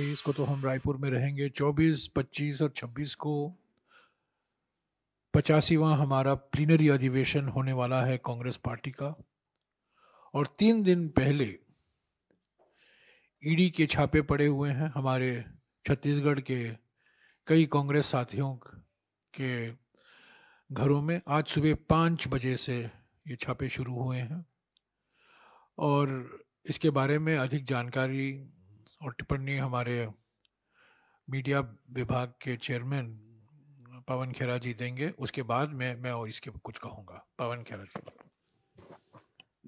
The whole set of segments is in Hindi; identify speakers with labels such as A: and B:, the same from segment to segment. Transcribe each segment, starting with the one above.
A: तेईस को तो हम रायपुर में रहेंगे चौबीस पच्चीस और छब्बीस को पचासीवा हमारा प्लीनरी अधिवेशन होने वाला है कांग्रेस पार्टी का और तीन दिन पहले ईडी e के छापे पड़े हुए हैं हमारे छत्तीसगढ़ के कई कांग्रेस साथियों के घरों में आज सुबह पाँच बजे से ये छापे शुरू हुए हैं और इसके बारे में अधिक जानकारी और टिप्पणी हमारे मीडिया विभाग के चेयरमैन पवन खेरा जी देंगे उसके बाद में मैं और इसके कुछ कहूंगा पवन खेरा जी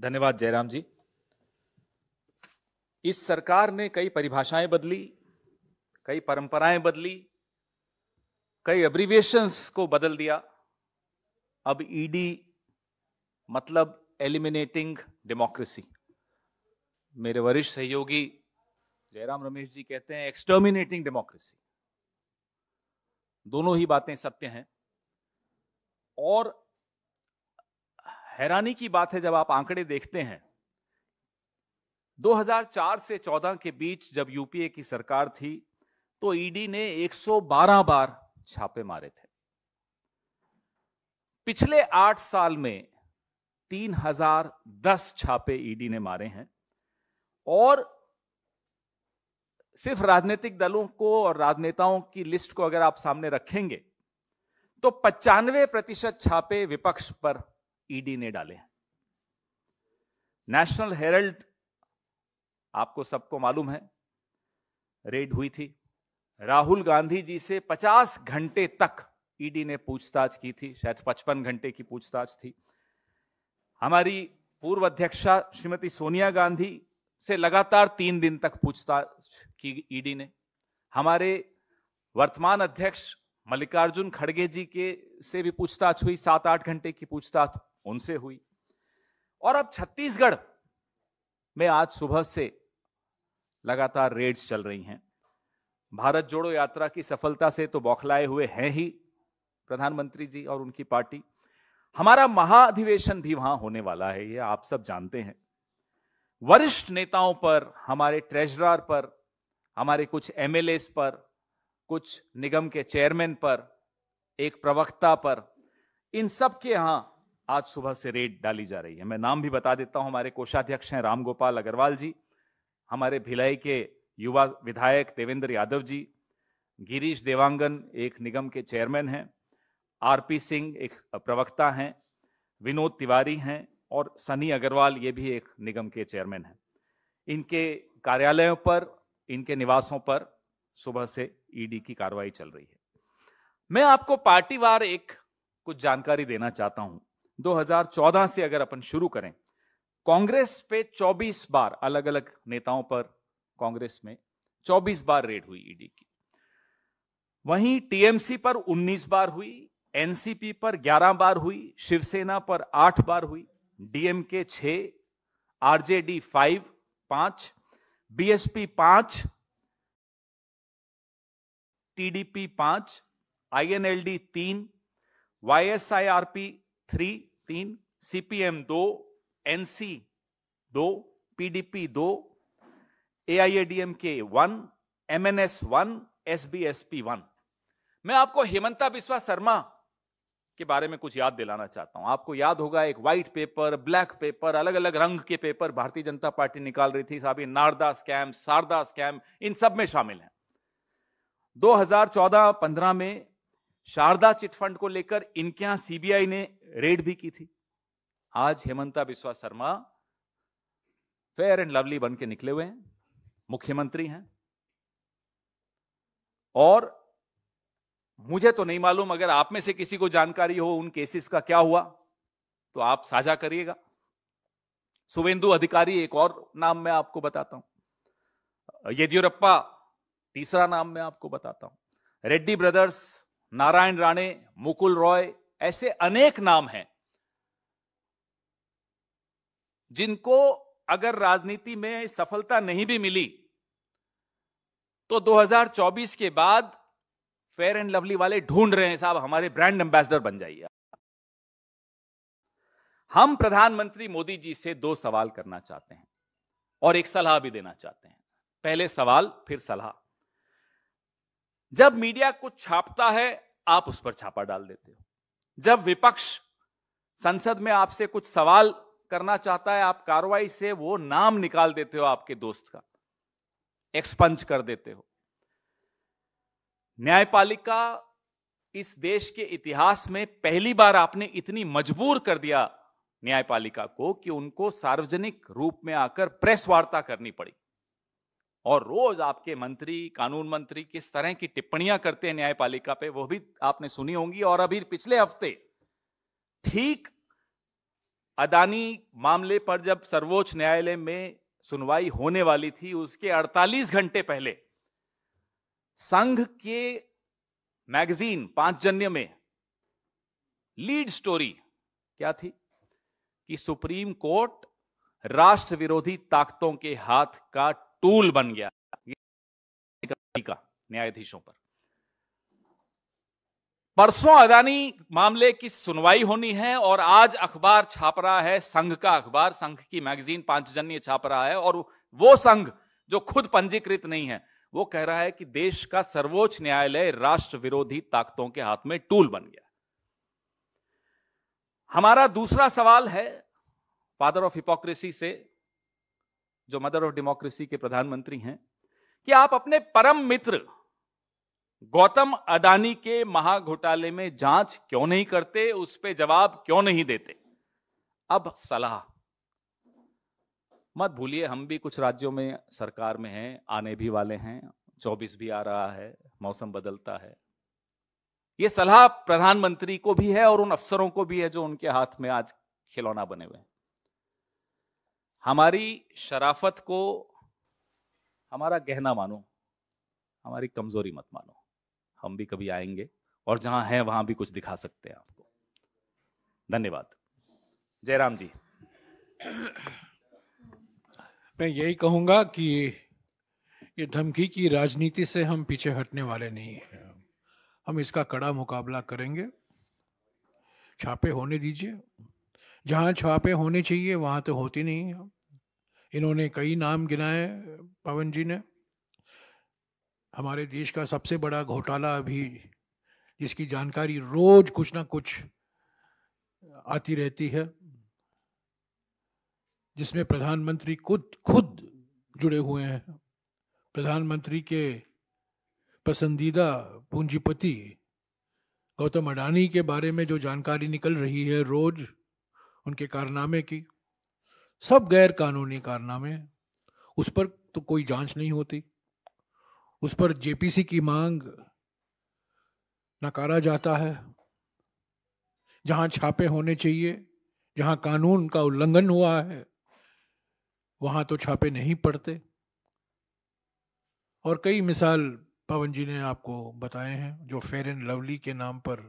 B: धन्यवाद जयराम जी इस सरकार ने कई परिभाषाएं बदली कई परंपराएं बदली कई अब्रीविएशंस को बदल दिया अब ईडी e मतलब एलिमिनेटिंग डेमोक्रेसी मेरे वरिष्ठ सहयोगी जयराम रमेश जी कहते हैं एक्सटर्मिनेटिंग डेमोक्रेसी दोनों ही बातें सत्य हैं और हैरानी की बात है जब आप आंकड़े देखते हैं 2004 से 14 के बीच जब यूपीए की सरकार थी तो ईडी ने 112 बार छापे मारे थे पिछले आठ साल में 3010 छापे ईडी ने मारे हैं और सिर्फ राजनीतिक दलों को और राजनेताओं की लिस्ट को अगर आप सामने रखेंगे तो पचानवे प्रतिशत छापे विपक्ष पर ईडी ने डाले नेशनल हेरल्ड आपको सबको मालूम है रेड हुई थी राहुल गांधी जी से 50 घंटे तक ईडी ने पूछताछ की थी शायद 55 घंटे की पूछताछ थी हमारी पूर्व अध्यक्षा श्रीमती सोनिया गांधी से लगातार तीन दिन तक पूछताछ की ईडी e ने हमारे वर्तमान अध्यक्ष मल्लिकार्जुन खड़गे जी के से भी पूछताछ हुई सात आठ घंटे की पूछताछ उनसे हुई और अब छत्तीसगढ़ में आज सुबह से लगातार रेड्स चल रही हैं भारत जोड़ो यात्रा की सफलता से तो बौखलाए हुए हैं ही प्रधानमंत्री जी और उनकी पार्टी हमारा महाअधिवेशन भी वहां होने वाला है ये आप सब जानते हैं वरिष्ठ नेताओं पर हमारे ट्रेजरर पर हमारे कुछ एम पर कुछ निगम के चेयरमैन पर एक प्रवक्ता पर इन सब के यहां आज सुबह से रेड डाली जा रही है मैं नाम भी बता देता हूं हमारे कोषाध्यक्ष हैं राम गोपाल अग्रवाल जी हमारे भिलाई के युवा विधायक देवेंद्र यादव जी गिरीश देवांगन एक निगम के चेयरमैन हैं आरपी सिंह एक प्रवक्ता हैं विनोद तिवारी हैं और सनी अग्रवाल ये भी एक निगम के चेयरमैन हैं इनके कार्यालयों पर इनके निवासों पर सुबह से ईडी की कार्रवाई चल रही है मैं आपको पार्टीवार एक कुछ जानकारी देना चाहता हूं 2014 से अगर अपन शुरू करें कांग्रेस पे 24 बार अलग अलग नेताओं पर कांग्रेस में 24 बार रेड हुई ईडी की वहीं टीएमसी पर 19 बार हुई एनसीपी पर 11 बार हुई शिवसेना पर 8 बार हुई डीएमके छ आरजेडी फाइव पांच बीएसपी पांच टीडीपी पांच आईएनएलडी तीन वाईएसआईआरपी थ्री तीन सीपीएम दो एनसी दो पीडीपी दो AIADMK one MNS one SBSP one मैं आपको हेमंता बिस्वा शर्मा के बारे में कुछ याद दिलाना चाहता हूं आपको याद होगा एक व्हाइट पेपर ब्लैक पेपर अलग अलग रंग के पेपर भारतीय जनता पार्टी निकाल रही थी साहब ये नारदा स्कैम सारदा स्कैम इन सब में शामिल है 2014-15 में शारदा चिटफंड को लेकर इनके यहां सीबीआई ने रेड भी की थी आज Himanta Biswa Sarma Fair and Lovely बन के निकले हुए हैं मुख्यमंत्री हैं और मुझे तो नहीं मालूम अगर आप में से किसी को जानकारी हो उन केसेस का क्या हुआ तो आप साझा करिएगा सुवेंदु अधिकारी एक और नाम मैं आपको बताता हूं येदियुरप्पा तीसरा नाम मैं आपको बताता हूं रेड्डी ब्रदर्स नारायण राणे मुकुल रॉय ऐसे अनेक नाम हैं जिनको अगर राजनीति में सफलता नहीं भी मिली तो 2024 के बाद फेयर एंड लवली वाले ढूंढ रहे हैं साहब हमारे ब्रांड एम्बेसडर बन जाइए हम प्रधानमंत्री मोदी जी से दो सवाल करना चाहते हैं और एक सलाह भी देना चाहते हैं पहले सवाल फिर सलाह जब मीडिया कुछ छापता है आप उस पर छापा डाल देते हो जब विपक्ष संसद में आपसे कुछ सवाल करना चाहता है आप कार्रवाई से वो नाम निकाल देते हो आपके दोस्त का एक्सपंज कर देते हो न्यायपालिका इस देश के इतिहास में पहली बार आपने इतनी मजबूर कर दिया न्यायपालिका को कि उनको सार्वजनिक रूप में आकर प्रेस वार्ता करनी पड़ी और रोज आपके मंत्री कानून मंत्री किस तरह की टिप्पणियां करते हैं न्यायपालिका पे वो भी आपने सुनी होंगी और अभी पिछले हफ्ते ठीक अदानी मामले पर जब सर्वोच्च न्यायालय में सुनवाई होने वाली थी उसके 48 घंटे पहले संघ के मैगजीन पांचजन्य में लीड स्टोरी क्या थी कि सुप्रीम कोर्ट राष्ट्र विरोधी ताकतों के हाथ का टूल बन गया का न्यायाधीशों पर परसों अदानी मामले की सुनवाई होनी है और आज अखबार छाप रहा है संघ का अखबार संघ की मैगजीन पांचजन्य छाप रहा है और वो संघ जो खुद पंजीकृत नहीं है वो कह रहा है कि देश का सर्वोच्च न्यायालय राष्ट्र विरोधी ताकतों के हाथ में टूल बन गया हमारा दूसरा सवाल है फादर ऑफ हिपोक्रेसी से जो मदर ऑफ डेमोक्रेसी के प्रधानमंत्री हैं कि आप अपने परम मित्र गौतम अदानी के महाघोटाले में जांच क्यों नहीं करते उस पर जवाब क्यों नहीं देते अब सलाह मत भूलिए हम भी कुछ राज्यों में सरकार में हैं आने भी वाले हैं चौबीस भी आ रहा है मौसम बदलता है ये सलाह प्रधानमंत्री को भी है और उन अफसरों को भी है जो उनके हाथ में आज खिलौना बने हुए हैं हमारी शराफत को हमारा गहना मानो हमारी कमजोरी मत मानो हम भी कभी आएंगे और जहां हैं वहां भी कुछ दिखा सकते हैं आपको धन्यवाद जयराम जी
A: मैं यही कहूंगा कि ये धमकी की राजनीति से हम पीछे हटने वाले नहीं हैं हम इसका कड़ा मुकाबला करेंगे छापे होने दीजिए जहाँ छापे होने चाहिए वहाँ तो होती नहीं है इन्होंने कई नाम गिनाए पवन जी ने हमारे देश का सबसे बड़ा घोटाला अभी जिसकी जानकारी रोज कुछ ना कुछ आती रहती है जिसमें प्रधानमंत्री खुद खुद जुड़े हुए हैं प्रधानमंत्री के पसंदीदा पूंजीपति गौतम अडानी के बारे में जो जानकारी निकल रही है रोज उनके कारनामे की सब गैर कानूनी कारनामे उस पर तो कोई जांच नहीं होती उस पर जेपीसी की मांग नकारा जाता है जहां छापे होने चाहिए जहां कानून का उल्लंघन हुआ है वहाँ तो छापे नहीं पड़ते और कई मिसाल पवन जी ने आपको बताए हैं जो फेयर एंड लवली के नाम पर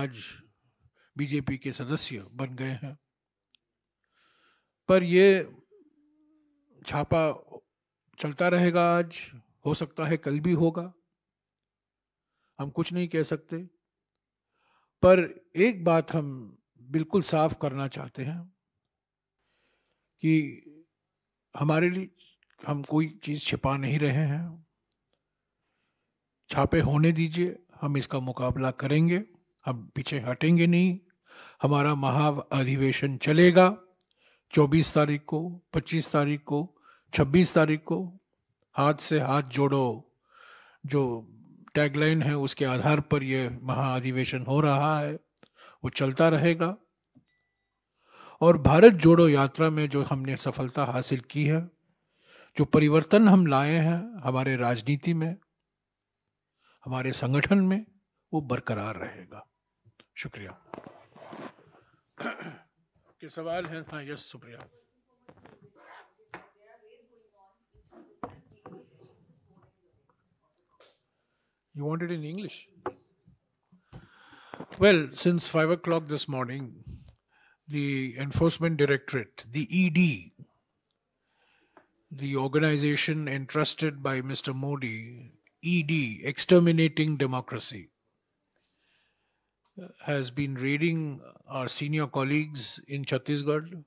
A: आज बीजेपी के सदस्य बन गए हैं पर ये छापा चलता रहेगा आज हो सकता है कल भी होगा हम कुछ नहीं कह सकते पर एक बात हम बिल्कुल साफ करना चाहते हैं कि हमारे लिए हम कोई चीज़ छिपा नहीं रहे हैं छापे होने दीजिए हम इसका मुकाबला करेंगे हम पीछे हटेंगे नहीं हमारा महा अधिवेशन चलेगा 24 तारीख को 25 तारीख को 26 तारीख को हाथ से हाथ जोड़ो जो टैगलाइन है उसके आधार पर यह महा अधिवेशन हो रहा है वो चलता रहेगा और भारत जोड़ो यात्रा में जो हमने सफलता हासिल की है जो परिवर्तन हम लाए हैं हमारे राजनीति में हमारे संगठन में वो बरकरार रहेगा शुक्रिया के सवाल हैं हाँ yes Supriya You wanted in in English? Well, since ओ o'clock this morning, the Enforcement Directorate, the ED, the organization entrusted by Mr. Modi, ED, Exterminating Democracy, has been raiding our senior colleagues in Chhattisgarh.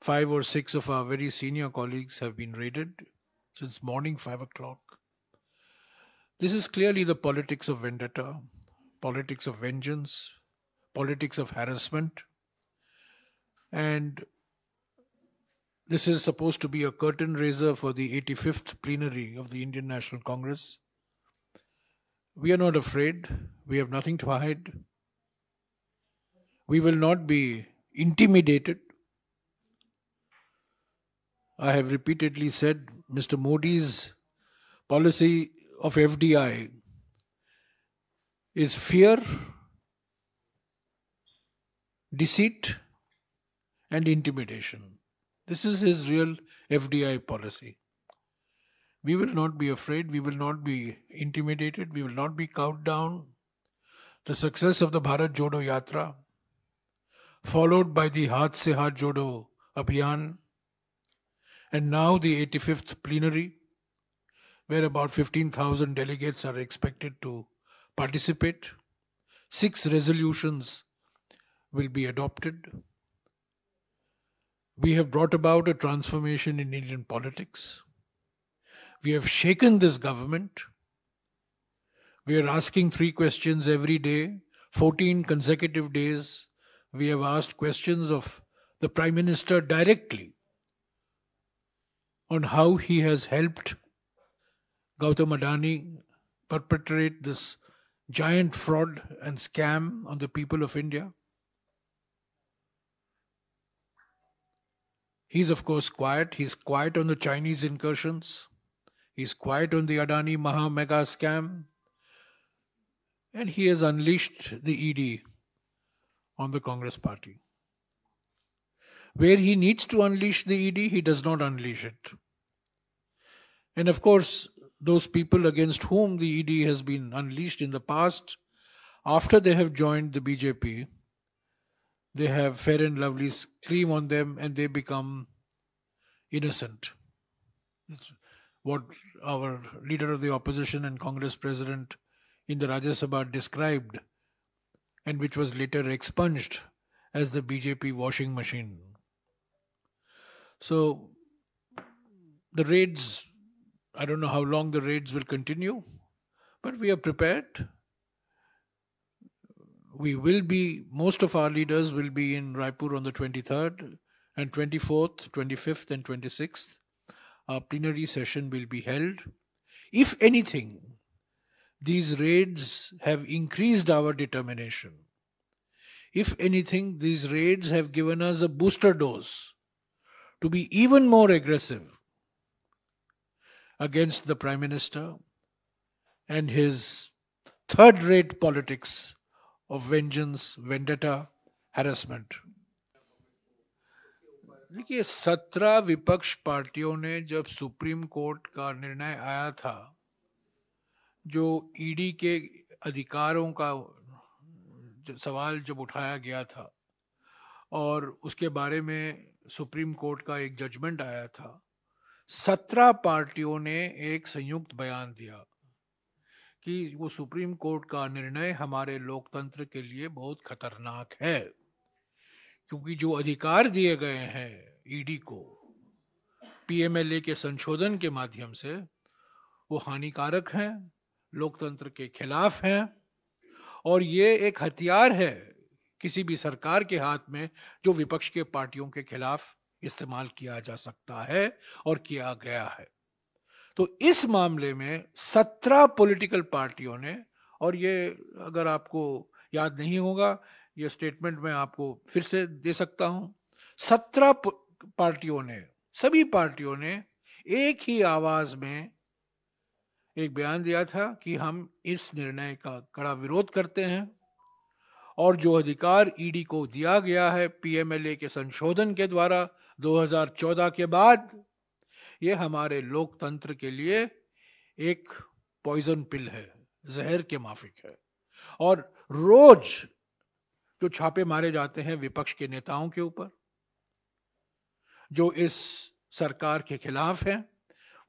A: Five or six of our very senior colleagues have been raided since morning, five o'clock. This is clearly the politics of vendetta, politics of vengeance, politics of harassment and this is supposed to be a curtain raiser for the 85th plenary of the Indian National Congress. We are not afraid. We have nothing to hide. We will not be intimidated. I have repeatedly said Mr. Modi's policy of FDI is fear, deceit, and intimidation. This is his real FDI policy. We will not be afraid, we will not be intimidated, we will not be cowed down. The success of the Bharat Jodo Yatra, followed by the Hath Se Haath Jodo Abhiyan, and now the 85th plenary, where about 15,000 delegates are expected to participate. Six resolutions will be adopted. We have brought about a transformation in Indian politics. We have shaken this government. We are asking three questions every day. 14 consecutive days, we have asked questions of the Prime Minister directly on how he has helped Gautam Adani perpetrate this giant fraud and scam on the people of India. He's, of course, quiet. He's quiet on the Chinese incursions. He's quiet on the Adani Maha mega scam. And he has unleashed the ED on the Congress party. Where he needs to unleash the ED, he does not unleash it. And of course, those people against whom the ED has been unleashed in the past, after they have joined the BJP, they have fair and lovely cream on them and they become innocent. It's what our leader of the opposition and Congress president in the Rajya Sabha described, and which was later expunged as the BJP washing machine. So the raids, I don't know how long the raids will continue, but we are prepared we will be, most of our leaders will be in Raipur on the 23rd and 24th, 25th, and 26th. Our plenary session will be held. If anything, these raids have increased our determination. If anything, these raids have given us a booster dose to be even more aggressive against the Prime Minister and his third rate politics of vengeance, vendetta, harassment. देखिए सत्रह विपक्ष पार्टियों ने जब सुप्रीम कोर्ट का निर्णय आया था जो ईडी e के अधिकारों का सवाल जब उठाया गया था और उसके बारे में सुप्रीम कोर्ट का एक जजमेंट आया था सत्रह पार्टियों ने एक संयुक्त बयान दिया कि वो सुप्रीम कोर्ट का निर्णय हमारे लोकतंत्र के लिए बहुत खतरनाक है क्योंकि जो अधिकार दिए गए हैं ईडी e को पीएमएलए के संशोधन के माध्यम से वो हानिकारक हैं लोकतंत्र के खिलाफ हैं और ये एक हथियार है किसी भी सरकार के हाथ में जो विपक्ष के पार्टियों के खिलाफ इस्तेमाल किया जा सकता है और किया गया है तो इस मामले में सत्रह पॉलिटिकल पार्टियों ने और ये अगर आपको याद नहीं होगा ये स्टेटमेंट मैं आपको फिर से दे सकता हूँ सत्रह पार्टियों ने सभी पार्टियों ने एक ही आवाज में एक बयान दिया था कि हम इस निर्णय का कड़ा विरोध करते हैं और जो अधिकार ईडी e को दिया गया है पीएमएलए के संशोधन के द्वारा 2014 के बाद ये हमारे लोकतंत्र के लिए एक पॉइजन पिल है जहर के माफिक है और रोज जो छापे मारे जाते हैं विपक्ष के नेताओं के ऊपर जो इस सरकार के खिलाफ हैं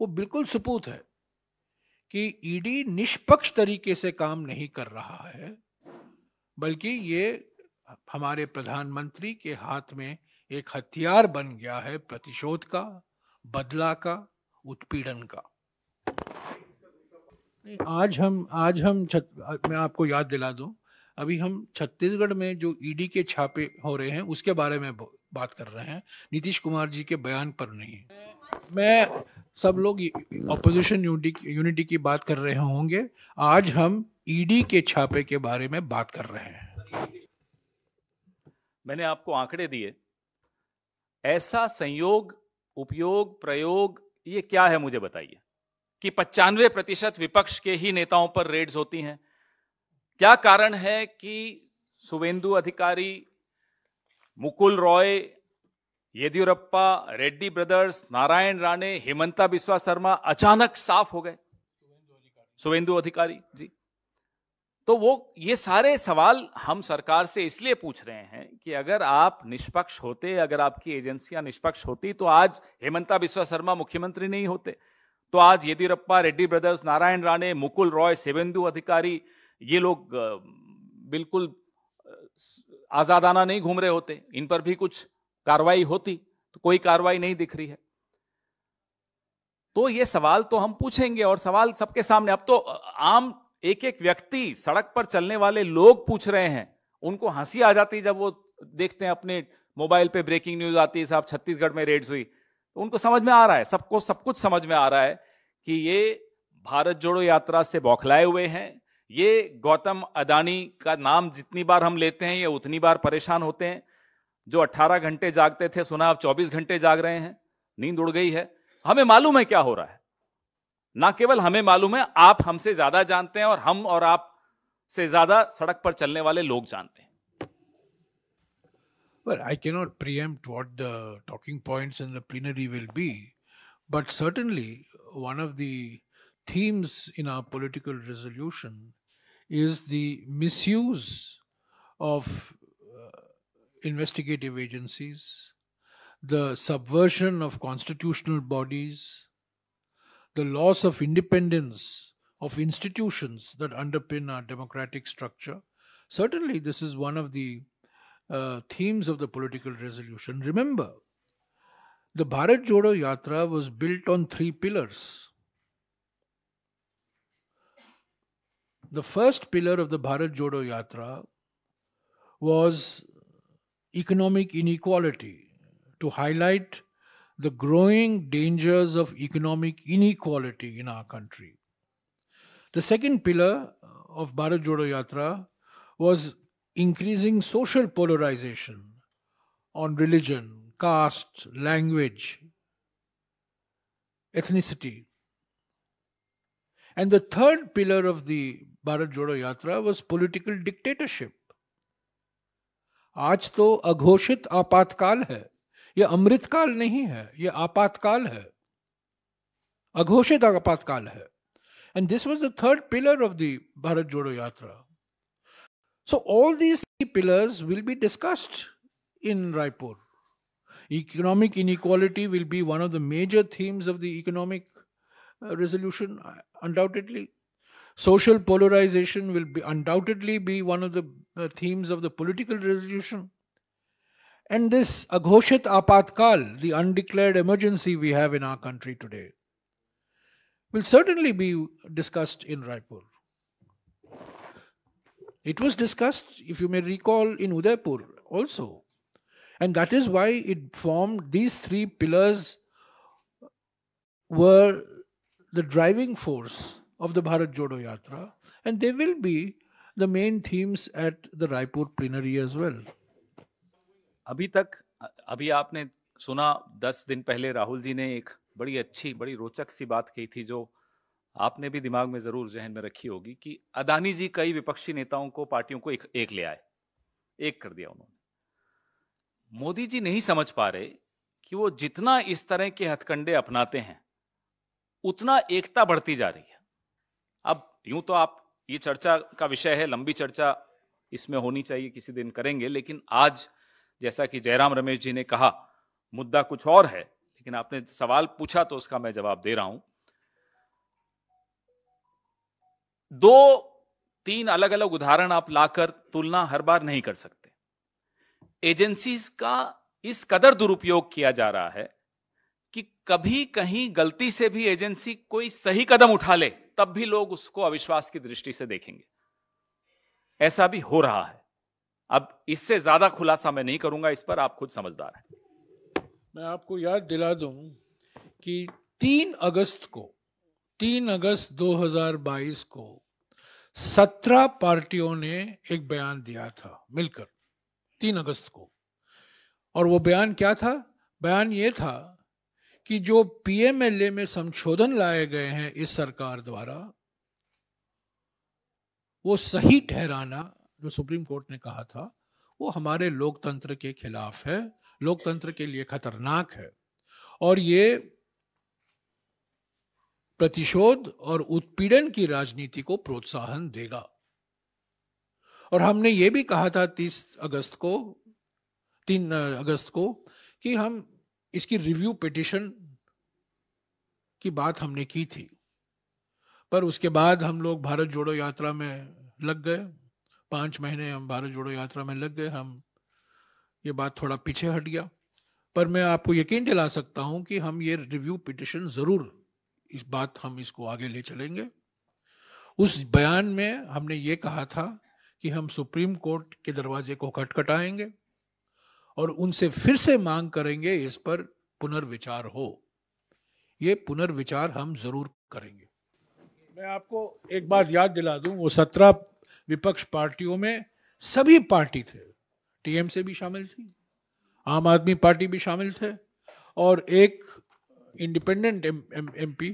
A: वो बिल्कुल सपूत है कि ईडी e निष्पक्ष तरीके से काम नहीं कर रहा है बल्कि ये हमारे प्रधानमंत्री के हाथ में एक हथियार बन गया है प्रतिशोध का बदला का उत्पीड़न का नहीं आज हम आज हम छत मैं आपको याद दिला दूं अभी हम छत्तीसगढ़ में जो ईडी e के छापे हो रहे हैं उसके बारे में बात कर रहे हैं नीतीश कुमार जी के बयान पर नहीं मैं सब लोग अपोजिशन यूनिटी यूनिटी की बात कर रहे होंगे आज हम ईडी e के छापे के बारे में बात कर रहे हैं
B: मैंने आपको आंकड़े दिए ऐसा संयोग उपयोग प्रयोग ये क्या है मुझे बताइए कि पचानवे प्रतिशत विपक्ष के ही नेताओं पर रेड्स होती हैं क्या कारण है कि सुवेंदु अधिकारी मुकुल रॉय येदियुरप्पा रेड्डी ब्रदर्स नारायण राणे हेमंता बिस्वा शर्मा अचानक साफ हो गए सुवेंदु अधिकारी जी तो वो ये सारे सवाल हम सरकार से इसलिए पूछ रहे हैं कि अगर आप निष्पक्ष होते अगर आपकी एजेंसियां निष्पक्ष होती तो आज हेमंता बिस्वा शर्मा मुख्यमंत्री नहीं होते तो आज येदियुरप्पा रेड्डी ब्रदर्स नारायण राणे मुकुल रॉय सेवेंदु अधिकारी ये लोग बिल्कुल आजादाना नहीं घूम रहे होते इन पर भी कुछ कार्रवाई होती तो कोई कार्रवाई नहीं दिख रही है तो ये सवाल तो हम पूछेंगे और सवाल सबके सामने अब तो आम एक एक व्यक्ति सड़क पर चलने वाले लोग पूछ रहे हैं उनको हंसी आ जाती है जब वो देखते हैं अपने मोबाइल पे ब्रेकिंग न्यूज आती है साहब छत्तीसगढ़ में रेड्स हुई तो उनको समझ में आ रहा है सबको सब कुछ समझ में आ रहा है कि ये भारत जोड़ो यात्रा से बौखलाए हुए हैं ये गौतम अदानी का नाम जितनी बार हम लेते हैं ये उतनी बार परेशान होते हैं जो 18 घंटे जागते थे सुना अब 24 घंटे जाग रहे हैं नींद उड़ गई है हमें मालूम है क्या हो रहा है ना केवल हमें मालूम है आप हमसे ज्यादा जानते हैं और हम और आप से ज्यादा सड़क पर चलने वाले लोग जानते हैं
A: Well, I cannot preempt what the talking points in the plenary will be, but certainly one of the themes in our political resolution is the misuse of uh, investigative agencies, the subversion of constitutional bodies, the loss of independence of institutions that underpin our democratic structure. Certainly, this is one of the uh, themes of the political resolution. Remember, the Bharat Jodo Yatra was built on three pillars. The first pillar of the Bharat Jodo Yatra was economic inequality to highlight the growing dangers of economic inequality in our country. The second pillar uh, of Bharat Jodo Yatra was increasing social polarization on religion, caste, language, ethnicity. And the third pillar of the Bharat Jodo Yatra was political dictatorship. आज तो अघोषित आपातकाल है यह अमृतकाल नहीं है यह आपातकाल है अघोषित आपातकाल है and this was the third pillar of the Bharat Jodo Yatra so all these pillars will be discussed in Raipur. Economic inequality will be one of the major themes of the economic uh, resolution, uh, undoubtedly. Social polarization will be undoubtedly be one of the uh, themes of the political resolution and this Aghoshit Apatkal, the undeclared emergency we have in our country today, will certainly be discussed in Raipur. It was discussed, if you may recall, in Udaipur also. And that is why it formed these three pillars were the driving force of the Bharat Jodo Yatra, and they will be the main themes at the Raipur plenary as well.
B: अभी तक अभी आपने सुना दस दिन पहले राहुल जी ने एक बड़ी अच्छी बड़ी रोचक सी बात कही थी जो आपने भी दिमाग में जरूर जहन में रखी होगी कि अदानी जी कई विपक्षी नेताओं को पार्टियों को एक, एक ले आए एक कर दिया उन्होंने मोदी जी नहीं समझ पा रहे कि वो जितना इस तरह के हथकंडे अपनाते हैं उतना एकता बढ़ती जा रही है अब यूं तो आप ये चर्चा का विषय है लंबी चर्चा इसमें होनी चाहिए किसी दिन करेंगे लेकिन आज जैसा कि जयराम रमेश जी ने कहा मुद्दा कुछ और है लेकिन आपने सवाल पूछा तो उसका मैं जवाब दे रहा हूं दो तीन अलग अलग उदाहरण आप लाकर तुलना हर बार नहीं कर सकते एजेंसीज का इस कदर दुरुपयोग किया जा रहा है कि कभी कहीं गलती से भी एजेंसी कोई सही कदम उठा ले तब भी लोग उसको अविश्वास की दृष्टि से देखेंगे ऐसा भी हो रहा है अब इससे ज्यादा खुलासा मैं नहीं करूंगा इस पर आप खुद समझदार हैं
A: मैं आपको याद दिला दूं कि तीन अगस्त को तीन अगस्त 2022 को सत्रह पार्टियों ने एक बयान दिया था मिलकर तीन अगस्त को और वो बयान क्या था बयान ये था कि जो पीएमएलए में संशोधन लाए गए हैं इस सरकार द्वारा वो सही ठहराना जो सुप्रीम कोर्ट ने कहा था वो हमारे लोकतंत्र के खिलाफ है लोकतंत्र के लिए खतरनाक है और ये प्रतिशोध और उत्पीड़न की राजनीति को प्रोत्साहन देगा और हमने ये भी कहा था तीस अगस्त को तीन अगस्त को कि हम इसकी रिव्यू पिटिशन की बात हमने की थी पर उसके बाद हम लोग भारत जोड़ो यात्रा में लग गए पाँच महीने हम भारत जोड़ो यात्रा में लग गए हम ये बात थोड़ा पीछे हट गया पर मैं आपको यकीन दिला सकता हूँ कि हम ये रिव्यू पिटिशन ज़रूर इस बात हम इसको आगे ले चलेंगे उस बयान में हमने ये कहा था कि हम सुप्रीम कोर्ट के दरवाजे को खटखटाएंगे और उनसे फिर से मांग करेंगे इस पर पुनर्विचार हो ये पुनर्विचार हम ज़रूर करेंगे मैं आपको एक बात याद दिला दूं वो सत्रह विपक्ष पार्टियों में सभी पार्टी थे टीएम से भी शामिल थी आम आदमी पार्टी भी शामिल थे और एक इंडिपेंडेंट एमपी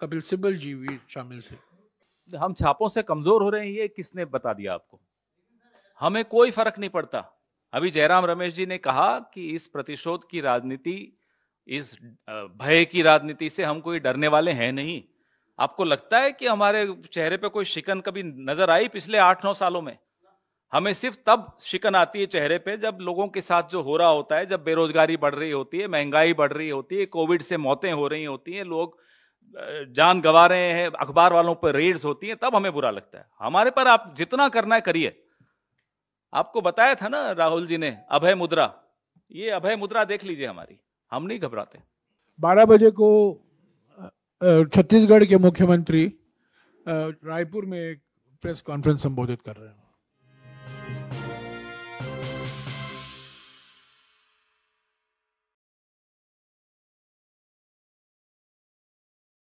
A: कपिल सिब्बल जी भी शामिल थे हम छापों से कमजोर हो रहे हैं ये
B: किसने बता दिया आपको हमें कोई फर्क नहीं पड़ता अभी जयराम रमेश जी ने कहा कि इस प्रतिशोध की राजनीति इस भय की राजनीति से हम कोई डरने वाले हैं नहीं आपको लगता है कि हमारे चेहरे पे कोई शिकन कभी नजर आई पिछले आठ नौ सालों में हमें सिर्फ तब शिकन आती है चेहरे पे जब लोगों के साथ जो हो रहा होता है जब बेरोजगारी बढ़ रही होती है महंगाई बढ़ रही होती है कोविड से मौतें हो रही होती हैं लोग जान गंवा रहे हैं अखबार वालों पर रेड्स होती हैं तब हमें बुरा लगता है हमारे पर आप जितना करना है करिए आपको बताया था ना राहुल जी ने अभय मुद्रा ये अभय मुद्रा देख लीजिए हमारी हम नहीं घबराते
A: बारह बजे को छत्तीसगढ़ के मुख्यमंत्री रायपुर में एक प्रेस कॉन्फ्रेंस संबोधित कर रहे हैं